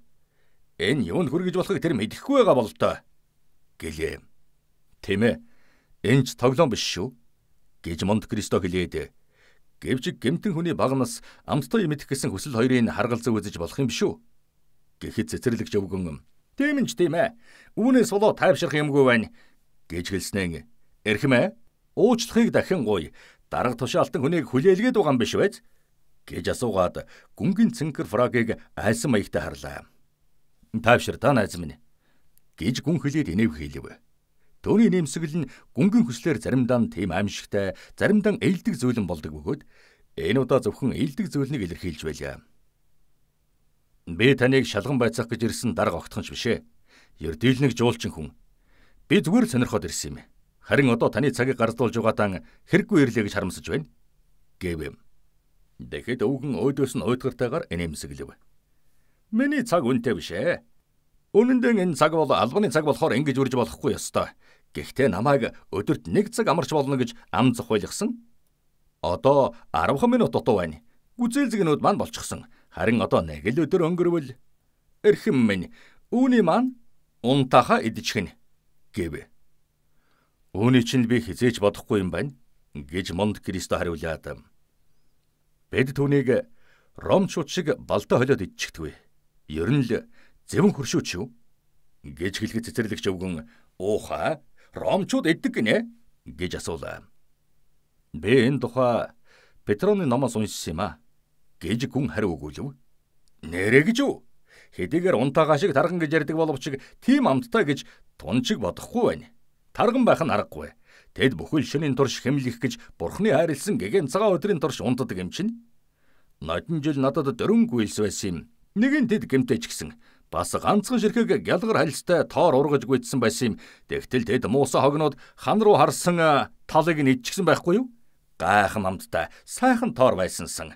Энэ юунд хүргэж болохыг тэр мэдэхгүй байгаа бол тоо гэлээ. Тийм ээ. Энэ ч тоглоом биш шүү гэж Монт Кристо хэлээд гэвч гэмтэн хүний багнас амттай мэдэх гэсэн хүсэл хоёрын харгалзав үзэж болох юм биш үү? Гэхэд цэцэрлэгч өвгөн Тийм ч тийм ээ. Үүнээс болоо тайвширх юмгүй байна гэж хэлснэ. Эрхэмэ уучлахыг дахин гуй. Дараг тушаалтан хүнийг хүлээлгээд байгаа юм биш вэ? гэж асуугаад гүнгийн цэнхэр фрагийг айсан маягтай харлаа. Тавшир та найз минь гэж гүн хилээд инэв хийлэв. Төвний нэмсэгэл нь гүнгэн хүслээр заримдаа нь тийм аимшигтай, заримдаа ээлдэг зөөлөн болдог бөгөөд энэ удаа зөвхөн ээлдэг зөөлнийг илэрхийлж байлаа. Би таныг шалган байцаах гэж ирсэн дарга огтхонч бишээ. Ердийлнэг жуулчин хүн. Би зүгээр сонирхоод ирсэн юм. Харин одоо таны цагийг гардуулж байгаадаа хэрэггүй ирлээ гэж харамсаж байна гэв юм. Тэгэхэд өвгөн өөдөөс нь уйдгартайгаар инээмсэглэв. Миний цаг үнэтэй биш ээ. Үнэндээ энэ цаг бол албаны цаг болохоор ингэж үрж болохгүй ёстой. Гэхдээ намайг өдөрт 1 цаг амарч болно гэж ам зохиолгсон. Одоо 10 минут дутуу байна. Гүзэл зэгнүүд маань болчихсон. Харин одоо нэг л өдөр өнгөрвөл эрхэм минь үүний маань унтаха идчихнэ гэв. Үүний чинь би хизээж бодохгүй юм байна гэж Монт Кристо хариулаад. Бид түүнийг Ромчууд шиг балтай холиод идчихдгүй. Ер нь л зэвэн хөршөөч шүү гэж хэлэхэд цэцэрлэгч өвгөн уухаа ромчууд иддэг гинэ гэж асуулаа. Би энэ тухай Петроны номоос уншсан юм а гэж гүн хариу өгүүлв. Нэрэ гэж юу? Хэдийгээр унтаагаа шиг тархан гэж ярьдаг боловч тийм амттай гэж тунчиг бодохгүй байна. Тархан байх нь аргагүй. Тэд бүхэл шөнийн турш хэмлэх гэж бурхны хайрлсан гэгэн цагаан өдрийн турш унтдаг юм чинь. Нодин жил надад дөрөнгүйс байсан юм Нэг нь тэд гэмтэй ч гэсэн бас ганцхан ширхэг гялгар хальстай тоор ургаж гүйдсэн байсан юм. Тэгтэл тэд мууса хогнууд хан руу харсан талыг нь идчихсэн байхгүй юу? Гайхан амттай сайхан тоор байсансан.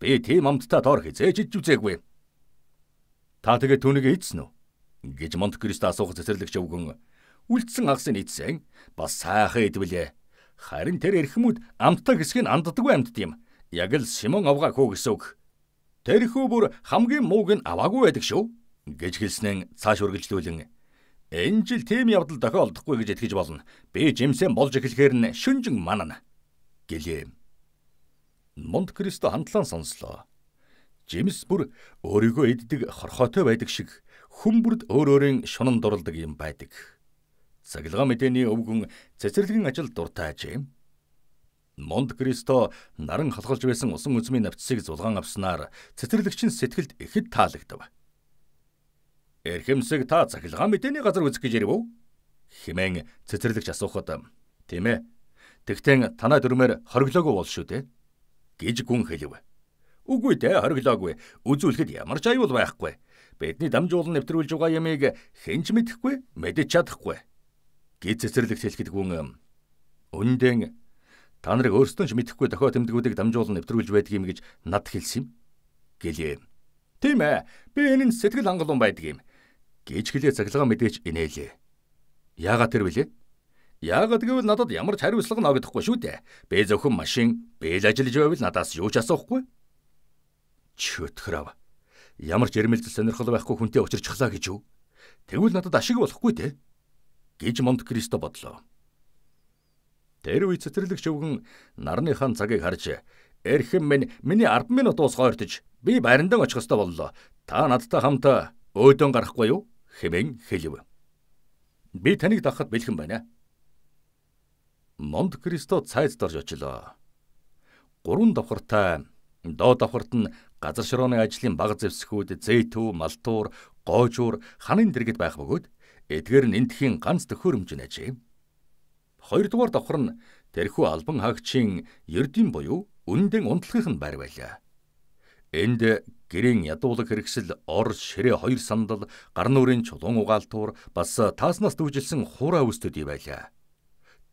Би тийм амттай тоор хизээж идж үзээгүй. Та тэгээ түүнийг идсэн үү? гэж Монт Кристо асуух цэцэрлэгч өвгөн үлдсэн агсын идсэн бас сайхан идвэлээ. Харин тэр эрхэмүүд амттай хэсгийг анддаггүй амтд юм. Яг л Шимон овгаа хөө гэсэн үг. Тэрхүү бүр хамгийн мууг нь аваагүй байдаг шүү гэж хэлснэн цааш үргэлжлүүлэн энэ жил тийм явдал тохиолдохгүй гэж итгэж болно. Би жимсэн болж эхлэхээр нь шүнжин манана гэлээ. Монт Кристо хандлан сонслоо. Жимс бүр өөрийгөө иддэг хорхоотой байдаг шиг хүмүүрд өөр өөрийн шунан дурлдаг юм байдаг. Цаглага мэдээний өвгөн цэцэрлэгийн ажил дуртайж юм Монт Кристо наран халхалж байсан усан үзмийн навцсыг зулгаан авснаар цэцэрлэгчийн сэтгэлд ихэд таалагдав. Эрхэмсэг та цахилгаан мэдээний газар үзэх гэж ирэв үү? хэмээн цэцэрлэгч асуухад тийм ээ. Тэгтэн танаа дөрмөр хориглоогүй бол шүү дээ гэж гүн хэлв. Үгүй дээ хориглоогүй. Үзүүлэхэд ямар ч аюул байхгүй. Бидний дамжуулан нэвтрүүлж байгаа ямыг хэн ч мэдэхгүй, мэдэж чадахгүй. гэж цэцэрлэгч хэлэхэд гүн өндөн Та нарыг өөрсдөө ч мэдэхгүй дохио тэмдгүүдийг дамжуулан нэвтрүүлж байдаг юм гэж над хэлсэн юм. гэлээ. Тийм ээ. Би энэ нь сэтгэл хангалуун байдаг юм гэж хэлээ цаглагаа мэдээч инээлээ. Яагаад тэр вүлээ? Яагаад гэвэл надад ямар ч хариуцлага ногдохгүй шүү дээ. Би зөвхөн машин, бэл ажиллаж байвал надаас юу ч асуухгүй. Чөтгөрөв. Ямар ч ирмэлзэл сонирхол байхгүй хүнтэй учирчглаа гэж юу? Тэгвэл надад ашиг болохгүй дээ. гэж Монт Кристо бодлоо. Тэр үе цэцэрлэгч өвгөн нарныхаа цагийг харж "Эрхэм минь миний 10 минут уусгаа ортож би бариндан очих ёстой боллоо. Та надтай хамт өөдөн гарахгүй юу?" хэмээн хэлв. "Би таныг дахад бэлхэн байна." Монт Кристо цайд дорж очилоо. Гурван давхартай доод давхарт нь газар шорооны ажлын баг зэвсгүүд зэйтүү, малтуур, гоожуур ханын дэргэд байх бөгөөд эдгээр нь энтхийн ганц төхөөрөмж нэжээ. Хоёрдугаар давхар нь тэрхүү албан хаагчийн ердийн буюу үндэн унтлагын байр байлаа. Энд гэрийн ядуулаг хэрэгсэл, ор, ширээ хоёр сандал, гар нүрийн чулуун угаалтуур бас тааснаас дүүжилсэн хуура үстөдий байлаа.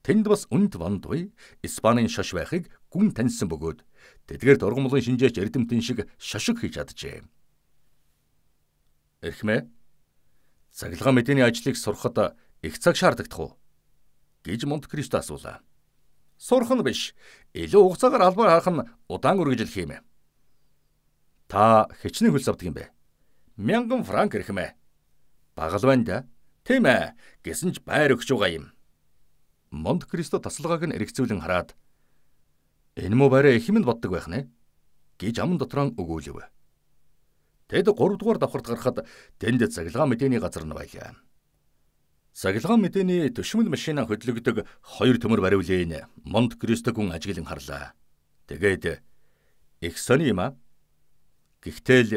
Тэнд бас үнд вандуй Испанийн шаш байхыг гүн таньсан бөгөөд тэдгээр дургамлын шинжээч эрдэмтэн шиг шашиг хийж чаджээ. Эхмэ цаглага мэдээний ажлыг сурахад их цаг шаарддаг туу гэж Монте Кристо асуулаа. Сурах нь биш. Илүү хугацаагаар албаар харах нь удаан үргэлжил хиймэ. Та хичнээн хөлс авдаг юм бэ? 1000 франк ирэх мэ. Багал байна да. Тийм ээ гэсэн ч байр өгч байгаа юм. Монт Кристо таслагааг нь эргэцүүлэн хараад энэ мө барай их юмд боддог байх нэ гэж аман дотроо өгөөлөв. Тэд 3 дугаар давхарт гарахад тэнд цаглагаа мөдөний газар нь байлаа. Сагилгаан мэдээний төшмөл машина хөдлөгдөг хоёр төмөр бариулын Монт Кристо гүн ажиглан харлаа. Тэгээд их сони юм аа. Гэхдээ л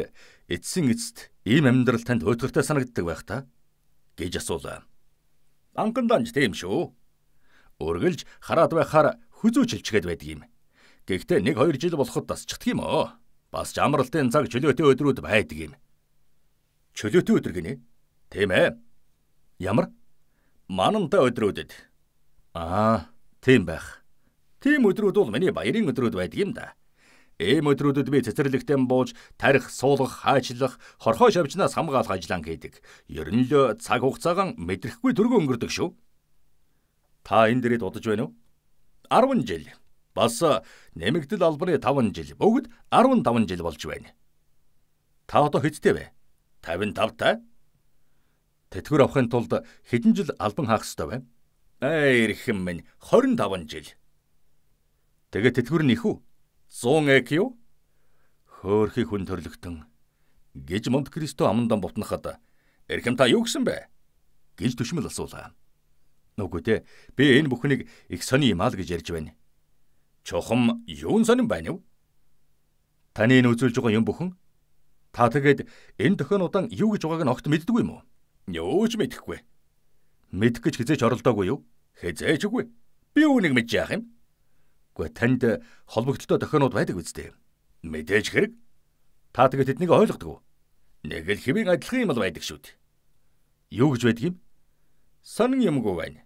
эцсийн эцэст ийм амьдрал танд хөдөлгөртэй санагддаг байх та гэж асуулаа. Анганданж тийм шүү. Өргөлж хараад байхаар хүзүүчилчгээд байдаг юм. Гэхдээ 1 2 жил болоход дасчихдаг юм оо. Бас жамралтын цаг чөлөөтэй өдрүүд байдаг юм. Чөлөөтэй өдөр гинэ. Тийм ээ. Ямар манантай өдрүүдэд. Аа, тийм байх. Тийм өдрүүд бол миний баярын өдрүүд байдаг юм да. Ийм өдрүүдэд би цэцэрлэгтэн бууж, тарих, суулгах, хаачлах, хорхоо шавжнаас хамгаалах ажиллаан хийдэг. Ер нь л цаг хугацаагаа мэдрэхгүй дөргөө өнгөрдөг шүү. Та энэ дээрээ дудаж байна уу? 10 жил. Бас э, нэмэгдэл албаны 5 жил. Бүгд 15 жил болж байна. Та одоо хэдтэй вэ? 55 та? Тэтгэр авахын тулд хэдэн жил албан хаах ёстой вэ? Эй эрхэм минь 25 жил. Тэгээ тэтгэр нь их үү? 100 эк юу? Хөөхий хүн төрлөختөн гэж Монт Кристо амандан бутнахад эрхэм та юу гэсэн бэ? гэж төшмөл асуулаа. Нүггүй те би энэ бүхнийг их сони юм аа л гэж ярьж байна. Чухам юун сонин байна вэ? Таны энэ үзүүлж байгаа юм бүхэн та тэгээд энэ дохион удаан юу гэж байгааг нь огт мэддгүй юм уу? Юуж мэдхгүй. Мэдх гэж хизээч оролдоогүй юу? Хизээч үгүй. Би үүнийг мэдж яах юм? Гэхдээ танд холбогдлоо дохинууд байдаг үсттэй. Мэдээж хэрэг. Та тэгээд тэднийг ойлгодгоо. Нэг л хэвийн адилхан юм л байдаг шүү дээ. Юу гэж байдаг юм? Сонин юмгүй байна.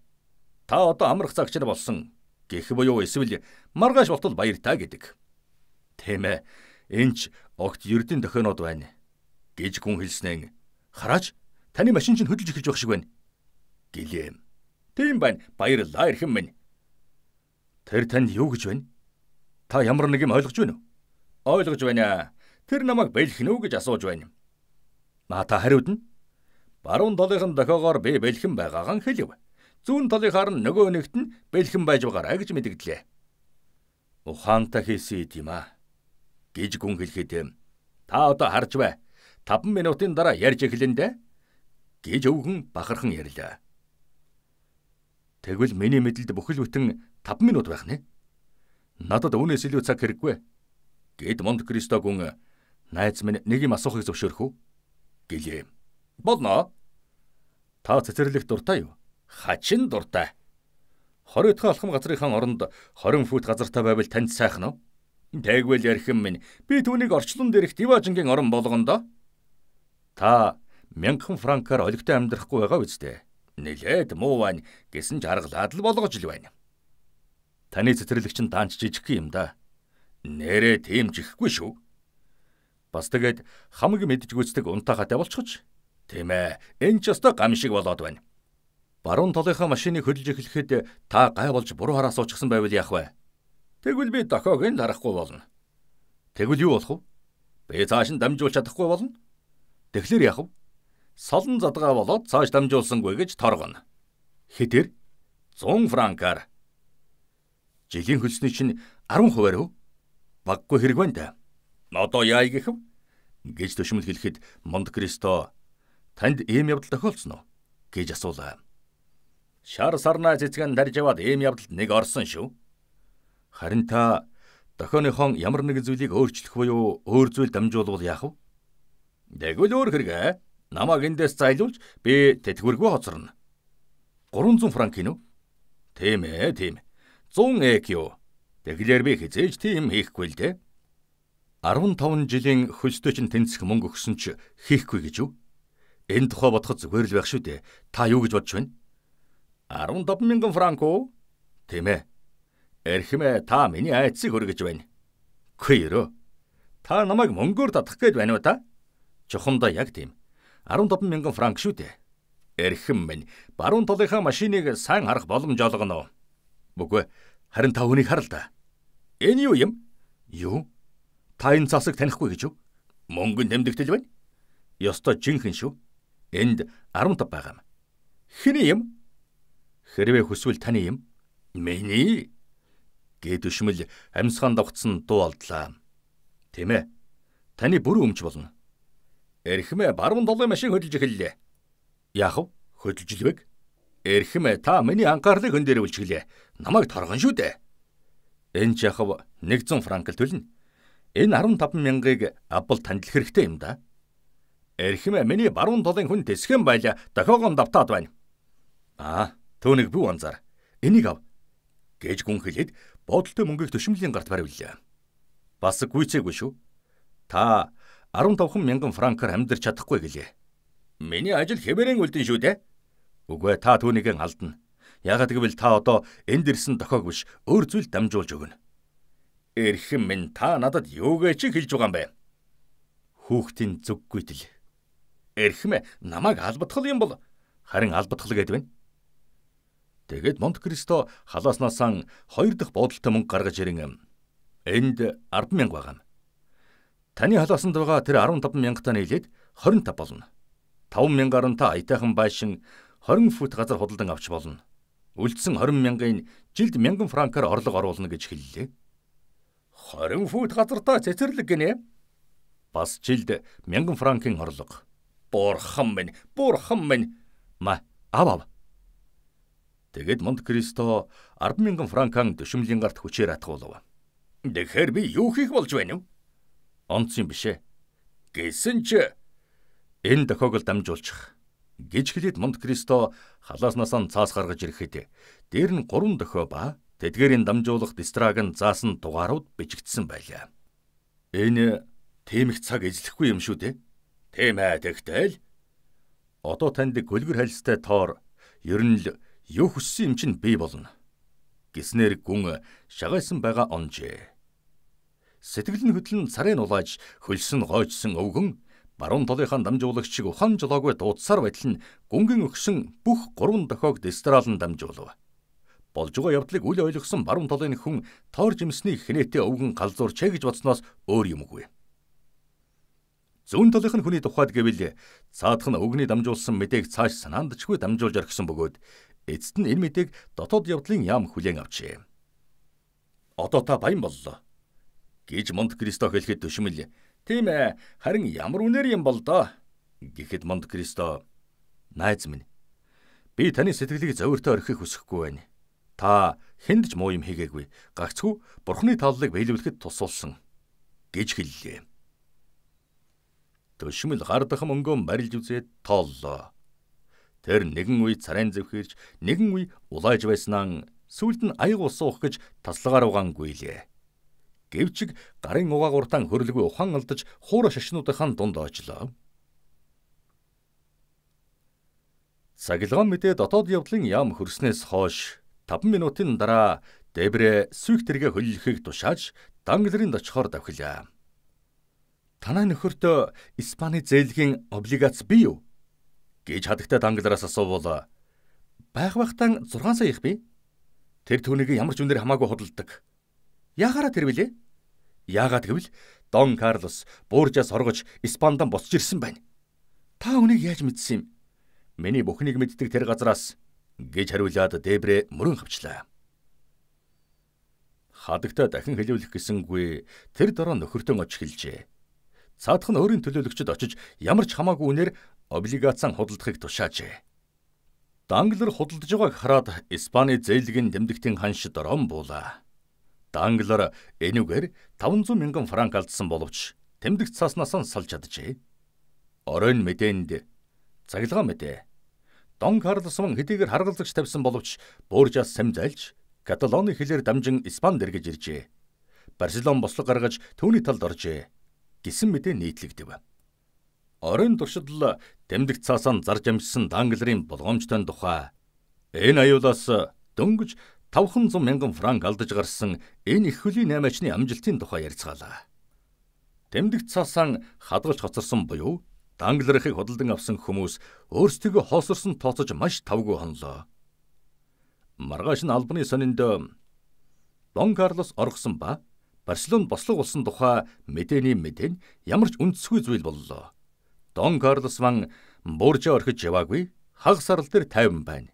Та одоо амрах цагч нар болсон. Гэх буюу эсвэл маргааш болтол баяр та гэдэг. Тийм ээ. Энч огт ердийн дохинод байна. гэж гүн хэлснэн хараач Таны машин чинь хөдөлж эхэлж байх шиг байна. Гэлээм. Тийм байна. Баярлалаа эрхэм минь. Тэр танд юу гэж байна? Та ямар нэг юм ойлгож байна уу? Ойлгож байна. Тэр намайг бэлэх нү гэж асууж байна. Маа та хариуд нь баруун талынхан дохоогоор би бэлхэн байгаагаа хэлв. Зүүн талынхаар нь нөгөө нэгт нь бэлхэн байж байгаарай гэж мэдгдлээ. Ухаантай хийсэн юм аа гэж гүн хэлгээд та одоо харж бай. 5 минутын дараа ярьж эхлэн дээ гэж өвгөн бахархан ярилаа. Тэгвэл миний мэдлэлд бүхэл бүтэн 5 минут байх нэ. Надад өнөөс илүү цаг хэрэггүй. Гэд Монт Кристо гүн найз минь нэг юм асуухыг зөвшөөрөх үү? гэлээ. Болно. Та цэцэрлэх дуртай юу? Хачин дуртай. 20 дахь алхам газрынхан оронд 20 фут газартай байвал танд сайхан уу? Тэгвэл ярих юм минь. Би түүнийг орчлон дээрх Диважингийн орон болгондоо. Та мянган франкаар олигтой амьдрахгүй байгаа биз дээ. Нилээд муу байна гэсэн ч аргалаад л болгож л байна. Таны цэцэрлэгч нь даанч жижиг юм да. Нэрээ тийм жихгүй шүү. Бас тэгээд хамаг мэдж гүйцдэг унтахатай болчихоч. Тийм ээ. Энд ч өстой гам шиг болоод байна. Баруун толынхаа машиныг хөдлөж эхлэхэд та гай болж буруу хараа суучихсан байвал яах вэ? Тэгвэл би дохоог нь харахгүй болно. Тэгвэл юу болох вэ? Би цааш нь дамжуулж чадахгүй болно. Тэгэхлээр яах вэ? солон задгаа болоод цааш дамжуулсангүй гэж торгоно. Хэдэр 100 франкаар. Жилийн хөлсний чинь 10 хувиар өв. Баггүй хэрэг байна та. Одоо яа гэх юм? гэж төшмөл хэлэхэд Монт Кристо танд ийм явдал тохиолдсон уу? гэж асуулаа. Шар сарнаа цэцгэн дарж яваад ийм явдалд нэг орсон шүү. Харин та дохионыхон ямар нэг зүйлийг өөрчлөх буюу өөр зүйл дамжуулбал яах вэ? Дэгвэл өөр хэрэг ээ. Намаг эндээс зайлуулж би тэтгүргүй хоцорно. 300 франк гинөө? Тийм ээ, тийм. 100 EQ. Тэгэлэр би хизээж тийм хийхгүй л дээ. 15 жилийн хөлсдөө чинь тэнцэх мөнгө өгсөн ч хийхгүй гэж юу? Энэ тухай бодоход зүгээр л байх шүү дээ. Та юу гэж бодож байна? 15 мянган франк уу? Тийм ээ. Эрхэмэ та миний айцыг хөргөж байна. Күйрөө. Та намайг мөнгөөр татах гээд байна уу та? Чухамда яг тийм. 17 мянган франк шүү дээ. Эрхэм минь баруун талынхаа машиныг сайн харах боломж олгоно. Бүгэ харин та хүнийг хар л да. Энэ юу юм? Юу? Та энэ засаг танихгүй гэж юу? Мөнгө тэмдэгтэл байна. Ёстой жинхэн шүү. Энд 15 байгаа юм. Хэний юм? Хэрвээ хүсвэл таны юм. Миний гэд өшмөл амьсгаан давтсан дуу алдлаа. Тэмэ. Таны бүрэн өмч болно. Эрхэмэ баруун долын машин хөдөлж эхэллээ. Яах вэ? Хөдөлжилвэг. Эрхэмэ та миний анхаарлыг өн дээр үлчглээ. Намайг торгон шүү дээ. Энэ Чахов 100 франк төлнө. Энэ 15 мянгаыг Апл танд хэрэгтэй юм да. Эрхэмэ миний баруун долын хүн тэсхэн байла. Дохоогоо давтаад байна. Аа, түүнийг бүү анзаар. Энийг ав. гэж гүн хэлээд бодолтой мөнгийг төшмөлийн гарт баривлаа. Бас гүйцээгүй шүү. Та 15 мянган франкаар амьдрч чадахгүй гэлээ. Миний ажил хэмээн үлдэн шүү дээ. Үгүй та түүнийг алдна. Яагад гэвэл та одоо энд ирсэн дохоог биш өөр зүйл дамжуулж өгнө. Эрхэм минь та надад юугээ чи хэлж байгаа юм бэ? Хүүхдийн зүггүйтэл. Эрхэмэ намайг албатгал юм бол харин албатгал гэдэг вэ? Тэгээд Монт Кристо халааснасаа хоёр дахь буудалтай мөнгө гаргаж ирэн энд 10 мянга байгаа юм. Таны халаасанд байгаа тэр 15 мянгатай нийлээд 25 болно. 5 мянгаар нь та аятайхан байшин 20 фут газар худалдан авч болно. Үлдсэн 20 мянгын жилд 1000 франкаар орлого оруулна гэж хэллээ. 20 фут газартаа цэцэрлэг гинэ. Бас жилд 1000 франкын орлого. Бурхан минь, бурхан минь. Ма, авав. Тэгэд Монт Кристо 100000 франкан төшмлийн гарт хүчээр атгуулв. Тэгэхээр би юу хийх болж байна вэ? онц юм бишээ. Гэсэн ч энэ дохиог л дамжуулчих гэж хэлээд Монт Кристо халааснаас нь цаас гаргаж ирэхэд дээр нь гурван дохио ба тэдгээрийн дамжуулах дистраг нь заасан дугаарууд бичигдсэн байлаа. Энэ тийм их цаг эзлэхгүй юм шүү дээ. Тийм ээ тэгтэл одоо танд гөлгөр хальстай тоор ер нь л юу хүссэн юм чинь бий болно. Гиснэр гүн шагайсан байгаа онжээ. Сэтгэл нь хөдлөн сарын улааж хөлсөн гойжсон өвгөн баруун толынхаа дамжуулагчиг ухаан жолоогүй дуудсаар байтал нь гүнгэн өгсөн бүх гурван дохоог дистралн дамжуулав. Болж байгаа явдлыг үл ойлгосон баруун толын хүн тоор жимсний хинэтэ өвгөн галзуур чэ гэж бодсноос өөр юм үгүй. Зүүн талынхны хүний тухайд гэвэл цаадх нь өгний дамжуулсан мэдээг цааш санаандчгүй дамжуулж орхисон бөгөөд эцэст нь энэ мэдээг дотоод явдлын яам хүлээн авчээ. Одоо та баян боллоо гэж Монт Кристо хэлэхэд төшмөл. Тийм ээ, харин ямар үнээр юм бол доо гэхэд Монт Кристо найз минь би таны сэтгэлийг зовиртой орхих хүсэхгүй байна. Та хүнд ч муу юм хийгээгүй. Гагцгүй бурхны тааллыг биелүүлэхэд тусалсан гэж хэллээ. Төшмөл гардахам өнгөөн барилж үзээд тооллоо. Тэр нэгэн үе царайн зэвхэрч, нэгэн үе улайж байснаа сүүлд нь аяг усуух гэж таслагаар угаангүйлээ. Гэвч гарын угааг уртаан хөрөлгүй ухаан алдаж хуура шашнуудынхаа дунд очлоо. Сагилгаан мэдээ дотоод явдлын яам хөрснөөс хойш 5 минутын дараа Дебрэ сүйхтэргээ хөллөхийг тушааж данглерын дочхоор давхилаа. Танай нөхөртөө Испани зээлгийн облигац бий юу? гэж хадагтай данглараас асуувал. Байх бахтан 6 сая их бий. Тэр түүнийг ямар ч үнээр хамаагүй худалдаг. Яхаараа тэр билээ? Яагаад гэвэл Дон Карлос бууржаас оргож Испандан босч ирсэн байна. Та үнийг яаж мэдсэн юм? Миний бүхнийг мэддэг тэр газраас гэж хариулаад Дебрэ мөрөн хавчлаа. Хадагта дахин хэлүүлэх гэсэнгүй тэр дороо нөхөртөө оч хэлжээ. Цаадах нь өөрийн төлөөлөгчд очиж ямар ч хамаагүй үнээр облигацан худалдахыг тушаажээ. Данглер худалдаж байгааг хараад Испаний зэйлгийн тэмдэгтийн ханшид ромбуулаа. Данглар энүүгээр 500 мянган франк алдсан боловч тэмдэгт цааснаас нь салж чаджээ. Оройн мэдээнд цаглагаа мэдээ. Дон Карлос мөн хэдийгээр харгалзагч тавьсан боловч Бууржаас самзайлж Каталоны хэлээр дамжин Испанд эргэж иржээ. Барселон бослог гаргаж түүний талд оржээ гэсэн мэдээ нийтлэгдэв. Оройн туршидл тэмдэгт цаасаа зарж амжсан Дангларын болгоомжтой тухай энэ аюулаас дөнгөж 500 мянган франк алдаж гарсан энэ их хөлийн наймаачны амжилтын тухай ярьцгаалаа. Тэмдэгт цаасан хадгалж хоцорсон буюу данглархыг худалдан авсан хүмүүс өөрсдөө хоосорсон тооцож маш тавгүй хонлоо. Маргааш нь албаны сонинд Дон Карлос оргосон ба Барселон бослог болсон тухай мэдээний мэдэн ямар ч үндэсгүй зүйл боллоо. Дон Карлос маань бууржаа орхиж яваагүй хаг сарал дээр тайван байна.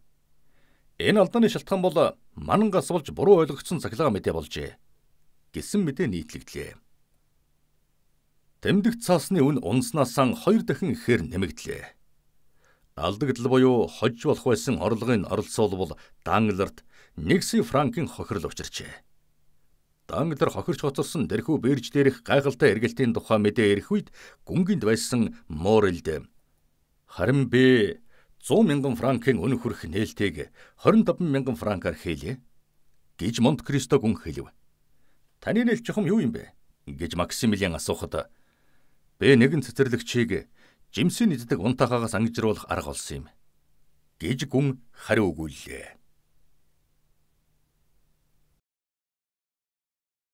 Энэ алдааны шалтгаан бол манан гас болж буруу ойлгогдсон цахилгаан мэдээ болжээ гэсэн мэдээ нийтлэгдлээ. Тэмдэгт цаасны үн унснаасаа хоёр дахин ихээр нэмэгдлээ. Алдагдал буюу хож болох байсан орлогын оролцоолбол Дангларт 1 сая франкын хохирол учирчээ. Данглар хохирч хоцорсон дэрхүү бэрж дээрх гайхалтай эргэлтийн тухай мэдээ ирэх үед гүнгинд байсан Морелд харин би 100 мянган франкын үнэ хүрэх нээлтийг 25 мянган франкаар хийлье гэж Монт Кристог үн хэлв. Таны нээлт чухам юу юм бэ? гэж Максимилиан асуухад би нэгэн цэцэрлэгчийг жимсийн иддэг унтахаагаас ангижруулах арга олсон юм гэж гүн хариу өгүүллээ.